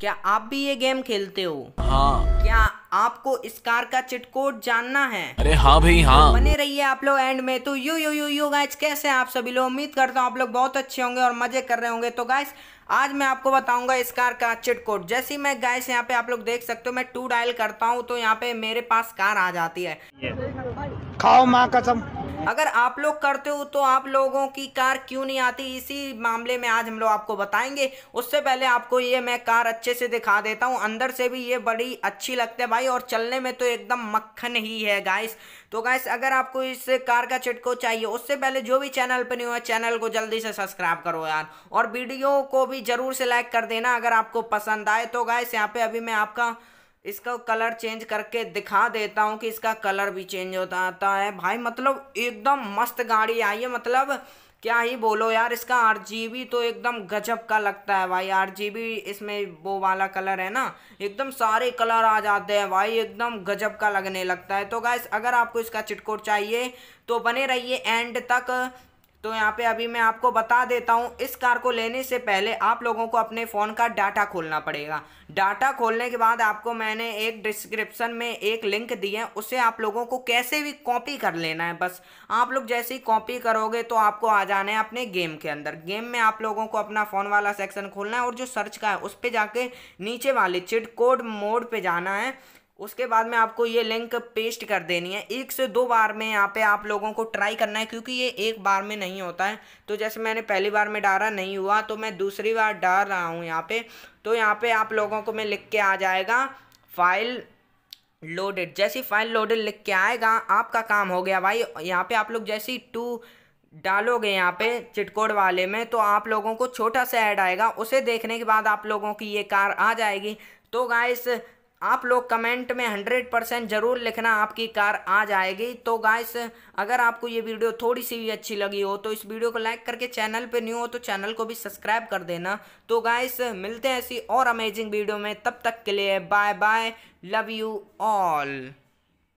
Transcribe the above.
क्या आप भी ये गेम खेलते हो हाँ क्या आपको इस कार का चिट कोड जानना है अरे हाँ भाई हाँ तो बने रहिए आप लोग एंड में तो you you you you guys कैसे हैं आप सभी लोग उम्मीद करता हूँ आप लोग बहुत अच्छे होंगे और मजे कर रहे होंगे तो गाइस आज मैं आपको बताऊंगा इस कार का चिट कोड जैसे मैं गाइस यहाँ पे आप लोग देख सकते हो मैं टू डायल करता हूँ तो यहाँ पे मेरे पास कार आ जाती है खाओ माँ कसम अगर आप लोग करते हो तो आप लोगों की कार क्यों नहीं आती इसी मामले में आज हम लोग आपको बताएंगे उससे पहले आपको ये मैं कार अच्छे से दिखा देता हूँ अंदर से भी ये बड़ी अच्छी लगती है भाई और चलने में तो एकदम मक्खन ही है गाइस तो गाइस अगर आपको इस कार का चिटको चाहिए उससे पहले जो भी चैनल पर नहीं हुआ चैनल को जल्दी से सब्सक्राइब करो यार और वीडियो को भी जरूर से लाइक कर देना अगर आपको पसंद आए तो गाइस यहाँ पे अभी मैं आपका इसका कलर चेंज करके दिखा देता हूँ कि इसका कलर भी चेंज होता आता है भाई मतलब एकदम मस्त गाड़ी आई है मतलब क्या ही बोलो यार इसका आर तो एकदम गजब का लगता है भाई आर इसमें वो वाला कलर है ना एकदम सारे कलर आ जाते हैं भाई एकदम गजब का लगने लगता है तो गैस अगर आपको इसका चिटकोट चाहिए तो बने रहिए एंड तक तो यहाँ पे अभी मैं आपको बता देता हूँ इस कार को लेने से पहले आप लोगों को अपने फ़ोन का डाटा खोलना पड़ेगा डाटा खोलने के बाद आपको मैंने एक डिस्क्रिप्शन में एक लिंक दी है उसे आप लोगों को कैसे भी कॉपी कर लेना है बस आप लोग जैसे ही कॉपी करोगे तो आपको आ जाना है अपने गेम के अंदर गेम में आप लोगों को अपना फ़ोन वाला सेक्शन खोलना है और जो सर्च का है उस पर जाके नीचे वाले चिट कोड मोड पर जाना है उसके बाद में आपको ये लिंक पेस्ट कर देनी है एक से दो बार में यहाँ पे आप लोगों को ट्राई करना है क्योंकि ये एक बार में नहीं होता है तो जैसे मैंने पहली बार में डाला नहीं हुआ तो मैं दूसरी बार डाल रहा हूँ यहाँ पे तो यहाँ पे आप लोगों को मैं लिख के आ जाएगा फाइल लोडेड जैसी फाइल लोडेड लिख के आएगा आपका काम हो गया भाई यहाँ पर आप लोग जैसी टू डालोगे यहाँ पे चिटकोड वाले में तो आप लोगों को छोटा सा ऐड आएगा उसे देखने के बाद आप लोगों की ये कार आ जाएगी तो गाइस आप लोग कमेंट में हंड्रेड परसेंट ज़रूर लिखना आपकी कार आ जाएगी तो गाइस अगर आपको ये वीडियो थोड़ी सी भी अच्छी लगी हो तो इस वीडियो को लाइक करके चैनल पे न्यू हो तो चैनल को भी सब्सक्राइब कर देना तो गाइस मिलते हैं ऐसी और अमेजिंग वीडियो में तब तक के लिए bye bye love you all